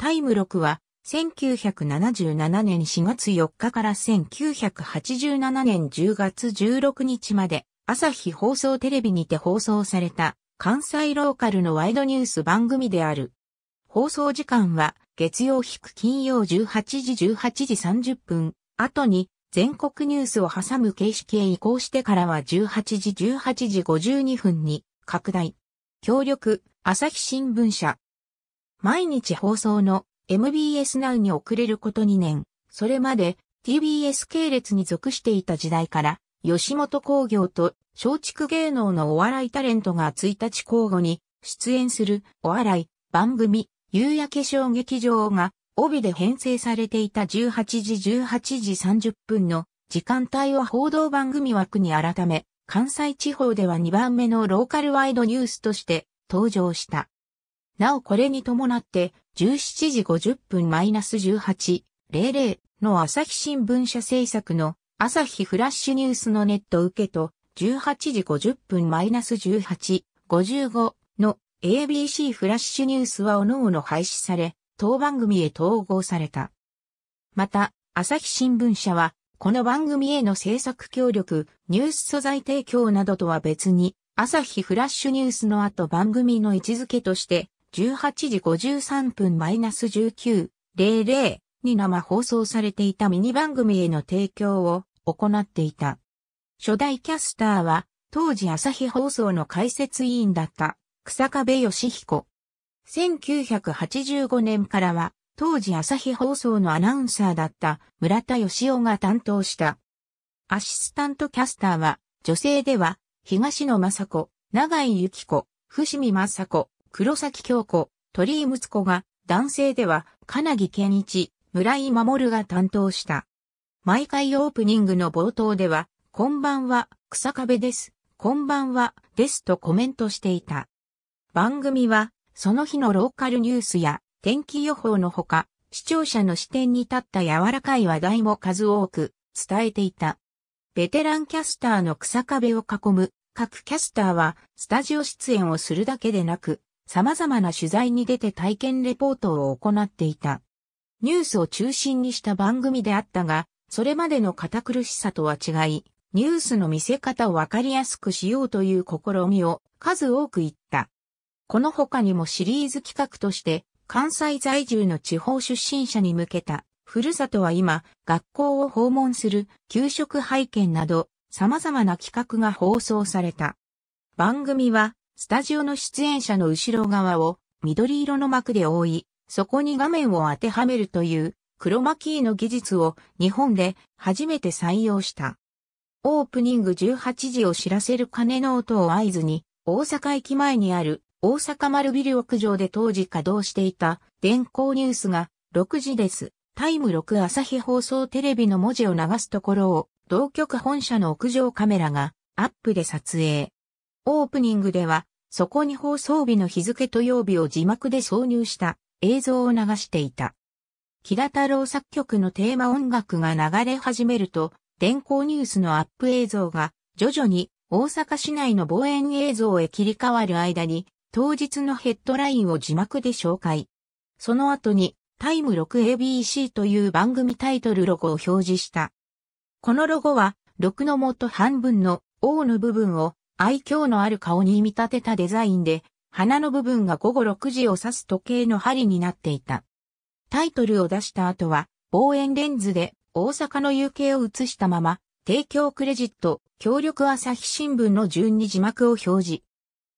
タイム6は、1977年4月4日から1987年10月16日まで、朝日放送テレビにて放送された、関西ローカルのワイドニュース番組である。放送時間は、月曜引く金曜18時18時30分、後に、全国ニュースを挟む形式へ移行してからは18時18時52分に拡大。協力、朝日新聞社、毎日放送の MBS Now に遅れること2年、それまで TBS 系列に属していた時代から、吉本工業と松竹芸能のお笑いタレントが1日交互に出演するお笑い番組夕焼け小劇場が帯で編成されていた18時18時30分の時間帯を報道番組枠に改め、関西地方では2番目のローカルワイドニュースとして登場した。なおこれに伴って、17時50分 -18.00 の朝日新聞社制作の朝日フラッシュニュースのネット受けと、18時50分 -18.55 の ABC フラッシュニュースはおのおの廃止され、当番組へ統合された。また、朝日新聞社は、この番組への制作協力、ニュース素材提供などとは別に、朝日フラッシュニュースの後番組の位置づけとして、18時53分 -19.00 に生放送されていたミニ番組への提供を行っていた。初代キャスターは、当時朝日放送の解説委員だった、草壁義彦。1985年からは、当時朝日放送のアナウンサーだった村田義夫が担当した。アシスタントキャスターは、女性では、東野雅子、永井幸子、伏見雅子、黒崎京子、鳥居睦子が、男性では、金木健一、村井守が担当した。毎回オープニングの冒頭では、こんばんは、草壁です。こんばんは、ですとコメントしていた。番組は、その日のローカルニュースや天気予報のほか、視聴者の視点に立った柔らかい話題も数多く伝えていた。ベテランキャスターの草壁を囲む各キャスターはスタジオ出演をするだけでなく、様々な取材に出て体験レポートを行っていた。ニュースを中心にした番組であったが、それまでの堅苦しさとは違い、ニュースの見せ方をわかりやすくしようという試みを数多く言った。この他にもシリーズ企画として、関西在住の地方出身者に向けた、ふるさとは今、学校を訪問する、給食拝見など、様々な企画が放送された。番組は、スタジオの出演者の後ろ側を緑色の幕で覆い、そこに画面を当てはめるというクロマキーの技術を日本で初めて採用した。オープニング18時を知らせる鐘の音を合図に、大阪駅前にある大阪丸ビル屋上で当時稼働していた電光ニュースが6時です。タイム6朝日放送テレビの文字を流すところを同局本社の屋上カメラがアップで撮影。オープニングではそこに放送日の日付と曜日を字幕で挿入した映像を流していた。木田太郎作曲のテーマ音楽が流れ始めると、電光ニュースのアップ映像が徐々に大阪市内の望遠映像へ切り替わる間に、当日のヘッドラインを字幕で紹介。その後に、タイム 6ABC という番組タイトルロゴを表示した。このロゴは、6の元半分の O の部分を愛嬌のある顔に見立てたデザインで、花の部分が午後6時を指す時計の針になっていた。タイトルを出した後は、望遠レンズで大阪の夕景を映したまま、提供クレジット、協力朝日新聞の順に字幕を表示。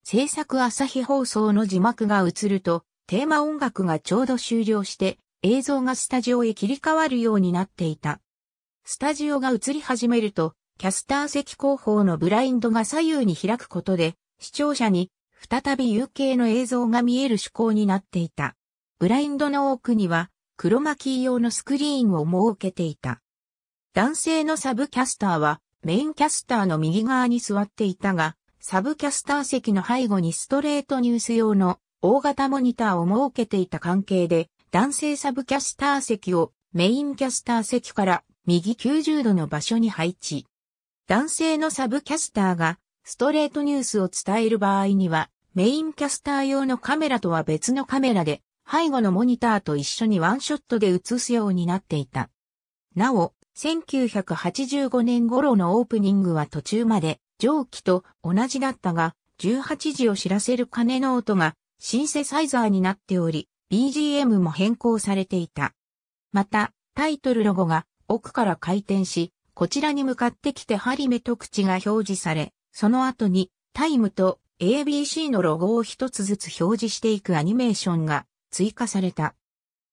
制作朝日放送の字幕が映ると、テーマ音楽がちょうど終了して、映像がスタジオへ切り替わるようになっていた。スタジオが映り始めると、キャスター席後方のブラインドが左右に開くことで、視聴者に再び有形の映像が見える趣向になっていた。ブラインドの奥には、黒巻ー用のスクリーンを設けていた。男性のサブキャスターは、メインキャスターの右側に座っていたが、サブキャスター席の背後にストレートニュース用の大型モニターを設けていた関係で、男性サブキャスター席をメインキャスター席から右90度の場所に配置。男性のサブキャスターがストレートニュースを伝える場合には、メインキャスター用のカメラとは別のカメラで、背後のモニターと一緒にワンショットで映すようになっていた。なお、1985年頃のオープニングは途中まで上記と同じだったが、18時を知らせる鐘の音がシンセサイザーになっており、BGM も変更されていた。また、タイトルロゴが奥から回転し、こちらに向かってきて針目と口が表示され、その後にタイムと ABC のロゴを一つずつ表示していくアニメーションが追加された。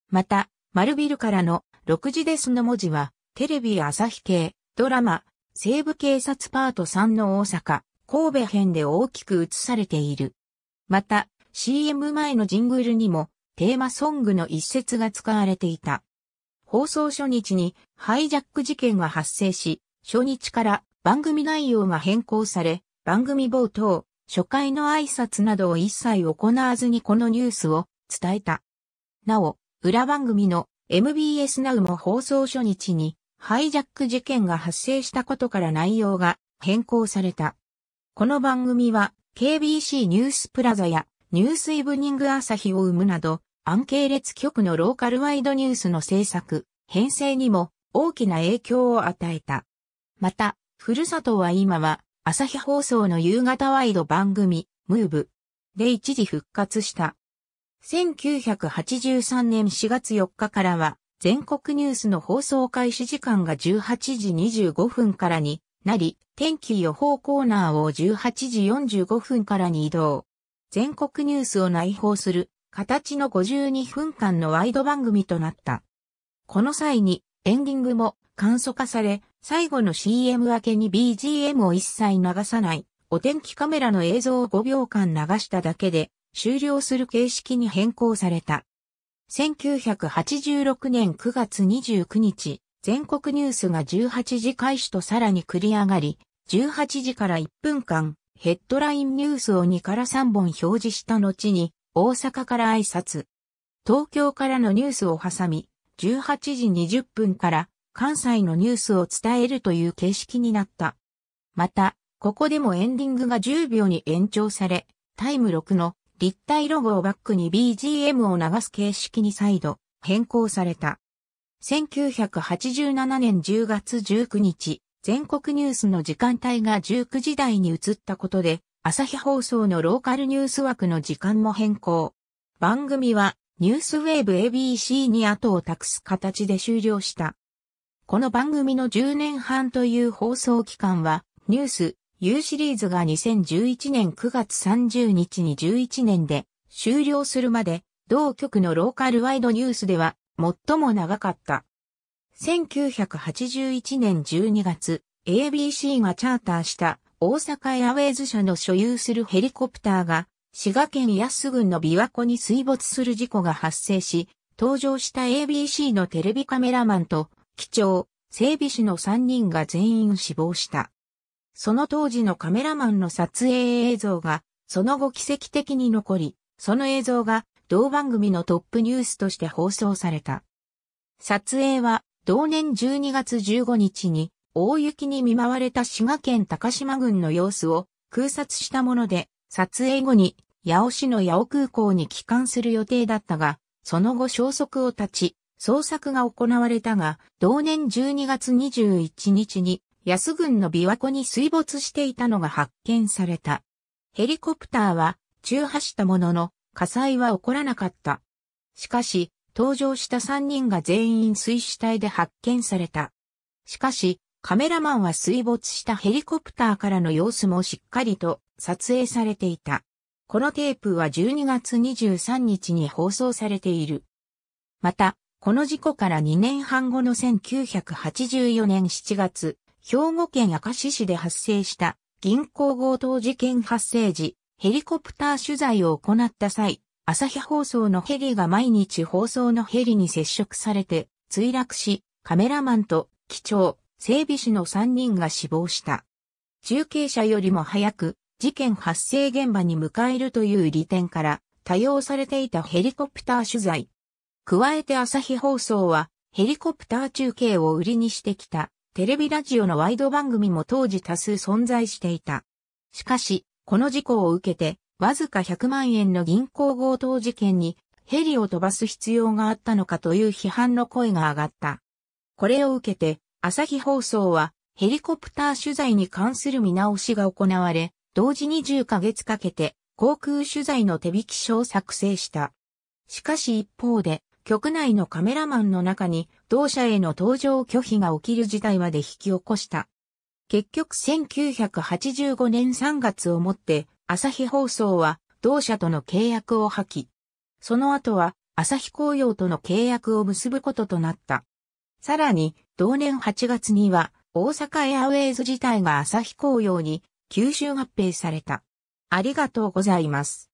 また、丸ビルからの6時ですの文字は、テレビ朝日系、ドラマ、西部警察パート3の大阪、神戸編で大きく映されている。また、CM 前のジングルにも、テーマソングの一節が使われていた。放送初日にハイジャック事件が発生し、初日から番組内容が変更され、番組冒頭、初回の挨拶などを一切行わずにこのニュースを伝えた。なお、裏番組の MBS Now も放送初日にハイジャック事件が発生したことから内容が変更された。この番組は KBC ニュースプラザやニュースイブニング朝日を生むなど安系列局のローカルワイドニュースの制作、編成にも大きな影響を与えた。また、ふるさとは今は、朝日放送の夕方ワイド番組、ムーブで一時復活した。1983年4月4日からは、全国ニュースの放送開始時間が18時25分からになり、天気予報コーナーを18時45分からに移動。全国ニュースを内包する形の52分間のワイド番組となった。この際にエンディングも簡素化され、最後の CM 明けに BGM を一切流さない、お天気カメラの映像を5秒間流しただけで、終了する形式に変更された。1986年9月29日、全国ニュースが18時開始とさらに繰り上がり、18時から1分間、ヘッドラインニュースを2から3本表示した後に、大阪から挨拶。東京からのニュースを挟み、18時20分から関西のニュースを伝えるという形式になった。また、ここでもエンディングが10秒に延長され、タイム6の立体ロゴをバックに BGM を流す形式に再度変更された。1987年10月19日、全国ニュースの時間帯が19時台に移ったことで、朝日放送のローカルニュース枠の時間も変更。番組はニュースウェーブ ABC に後を託す形で終了した。この番組の10年半という放送期間は、ニュース U シリーズが2011年9月30日に11年で終了するまで、同局のローカルワイドニュースでは最も長かった。1981年12月、ABC がチャーターした大阪エアウェイズ社の所有するヘリコプターが、滋賀県安郡の琵琶湖に水没する事故が発生し、登場した ABC のテレビカメラマンと、機長、整備士の3人が全員死亡した。その当時のカメラマンの撮影映像が、その後奇跡的に残り、その映像が同番組のトップニュースとして放送された。撮影は同年12月15日に大雪に見舞われた滋賀県高島郡の様子を空撮したもので、撮影後に八尾市の八尾空港に帰還する予定だったが、その後消息を絶ち、捜索が行われたが、同年12月21日に安郡の琵琶湖に水没していたのが発見された。ヘリコプターは中破したものの火災は起こらなかった。しかし、搭乗した3人が全員水死体で発見された。しかし、カメラマンは水没したヘリコプターからの様子もしっかりと撮影されていた。このテープは12月23日に放送されている。また、この事故から2年半後の1984年7月、兵庫県明石市で発生した銀行強盗事件発生時、ヘリコプター取材を行った際、朝日放送のヘリが毎日放送のヘリに接触されて墜落し、カメラマンと機長、整備士の3人が死亡した。中継車よりも早く事件発生現場に向かえるという利点から多用されていたヘリコプター取材。加えて朝日放送はヘリコプター中継を売りにしてきたテレビラジオのワイド番組も当時多数存在していた。しかし、この事故を受けて、わずか100万円の銀行強盗事件にヘリを飛ばす必要があったのかという批判の声が上がった。これを受けて、朝日放送はヘリコプター取材に関する見直しが行われ、同時に10ヶ月かけて航空取材の手引き書を作成した。しかし一方で、局内のカメラマンの中に同社への登場拒否が起きる事態まで引き起こした。結局1985年3月をもって朝日放送は同社との契約を破棄。その後は朝日紅葉との契約を結ぶこととなった。さらに同年8月には、大阪エアウェイズ自体が朝日紅葉に吸収合併された。ありがとうございます。